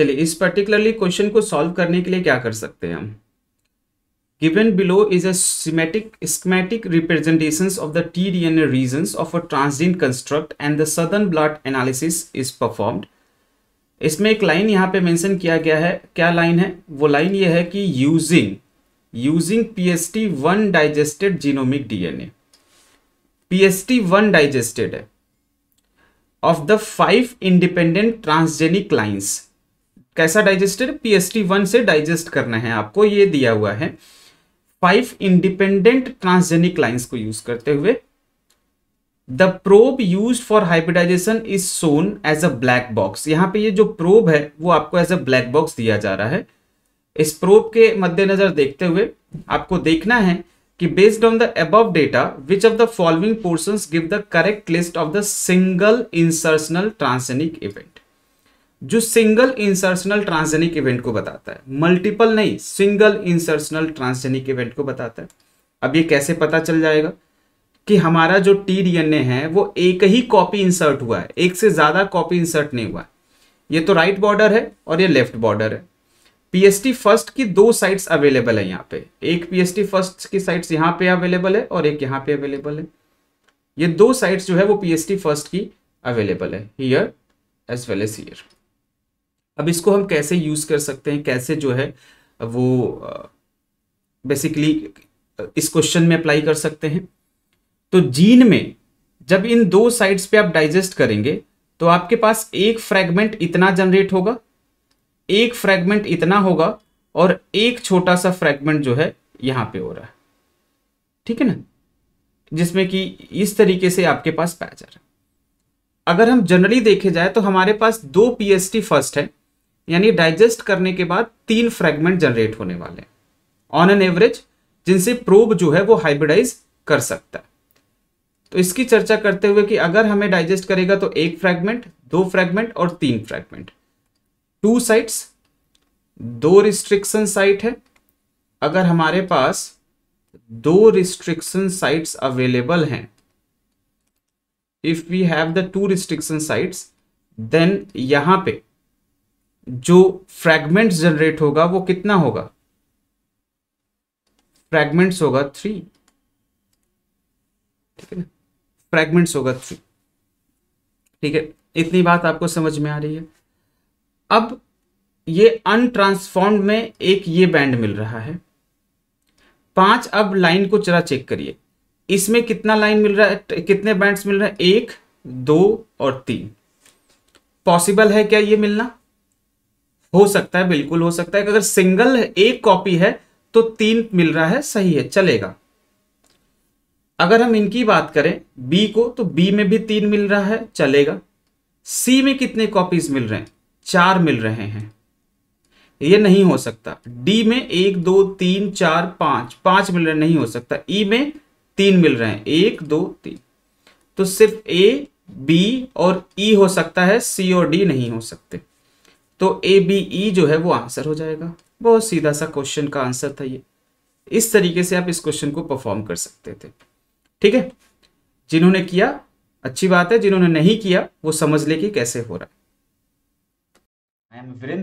चलिए इस particularly question को सॉल्व करने के लिए क्या कर सकते हैं हम is below schematic representation of the T D N A region of a transgene construct and the Southern blot analysis is performed इसमें एक लाइन यहाँ पे मेंशन किया गया है क्या लाइन है वो लाइन ये है कि using using P S T one digested genomic DNA P S T one digested है of the five independent transgenic lines कैसा digested P S T one से डाइजेस्ट करना है आपको ये दिया हुआ है फाइव इंडिपेंडेंट ट्रांसजेनिक लाइंस को यूज करते हुए the probe use for hybridization is shown as a black box यहां पे ये जो प्रोब है वो आपको एज अ ब्लैक बॉक्स दिया जा रहा है इस प्रोब के मद्देनजर देखते हुए आपको देखना है कि based on the above data which of the following portion give the correct list of the single insertional transgenic event जो सिंगल इंसर्शनल ट्रांसजेनिक इवेंट को बताता है मल्टीपल नहीं सिंगल इंसर्शनल ट्रांसजेनिक इवेंट को बताता है अब ये कैसे पता चल जाएगा कि हमारा जो टी ए है वो एक ही कॉपी इंसर्ट हुआ है एक से ज़्यादा कॉपी इंसर्ट नहीं हुआ है ये तो राइट बॉर्डर है और ये लेफ्ट बॉर्डर है पीएसटी फर्स्ट की दो साइट्स अवेलेबल है यहाँ पे एक पीएसटी फर्स्ट की साइट्स यहाँ पे अवेलेबल है और एक यहाँ पे अवेलेबल है ये दो साइट्स जो है वो पीएसटी फर्स्ट की अवेलेबल है here as well as here अब इसको हम कैसे यूज़ कर सकते हैं कैसे जो है वो बेसिकली इस क्वेश्चन में अप्लाई कर सकते हैं तो जीन में जब इन दो साइड्स पे आप डाइजेस्ट करेंगे तो आपके पास एक फ्रेगमेंट इतना जनरेट होगा एक फ्रेगमेंट इतना होगा और एक छोटा सा फ्रेगमेंट जो है यहाँ पे हो रहा है ठीक है ना जिसमें कि इस तरीके से आपके पास पैचर है अगर हम जनरली देखे जाए तो हमारे पास दो पीएसटी फर्स्ट है यानी डाइजेस्ट करने के बाद तीन फ्रेगमेंट जनरेट होने वाले ऑन एन एवरेज जिनसे प्रोब जो है वो हाइब्रिडाइज कर सकता है तो इसकी चर्चा करते हुए कि अगर हमें डाइजेस्ट करेगा तो एक फ्रेगमेंट दो फ्रेगमेंट और तीन फ्रेगमेंट टू साइट्स दो रिस्ट्रिक्शन साइट है अगर हमारे पास दो रिस्ट्रिक्शन साइट्स अवेलेबल हैं if we have the two restriction sites then यहां पे जो फ्रेगमेंट जनरेट होगा वो कितना होगा फ्रैगमेंट्स होगा थ्री ठीक है ना फ्रैगमेंट्स होगा थ्री ठीक है इतनी बात आपको समझ में आ रही है अब ये अनट्रांसफॉर्म्ड में एक ये बैंड मिल रहा है पांच अब लाइन को जरा चेक करिए इसमें कितना लाइन मिल रहा है कितने बैंड्स मिल रहे हैं एक दो और तीन पॉसिबल है क्या ये मिलना हो सकता है बिल्कुल हो सकता है कि अगर सिंगल एक कॉपी है तो तीन मिल रहा है सही है चलेगा अगर हम इनकी बात करें बी को तो बी में भी तीन मिल रहा है चलेगा सी में कितने कॉपीज मिल रहे हैं चार मिल रहे हैं ये नहीं हो सकता डी में एक दो तीन चार पांच पांच मिल रहे नहीं हो सकता ई e में तीन मिल रहे हैं एक दो तीन तो सिर्फ ए बी और ई e हो सकता है सी और डी नहीं हो सकते तो ए बी ई जो है वो आंसर हो जाएगा बहुत सीधा सा क्वेश्चन का आंसर था ये इस तरीके से आप इस क्वेश्चन को परफॉर्म कर सकते थे ठीक है जिन्होंने किया अच्छी बात है जिन्होंने नहीं किया वो समझ ले कि कैसे हो रहा है आई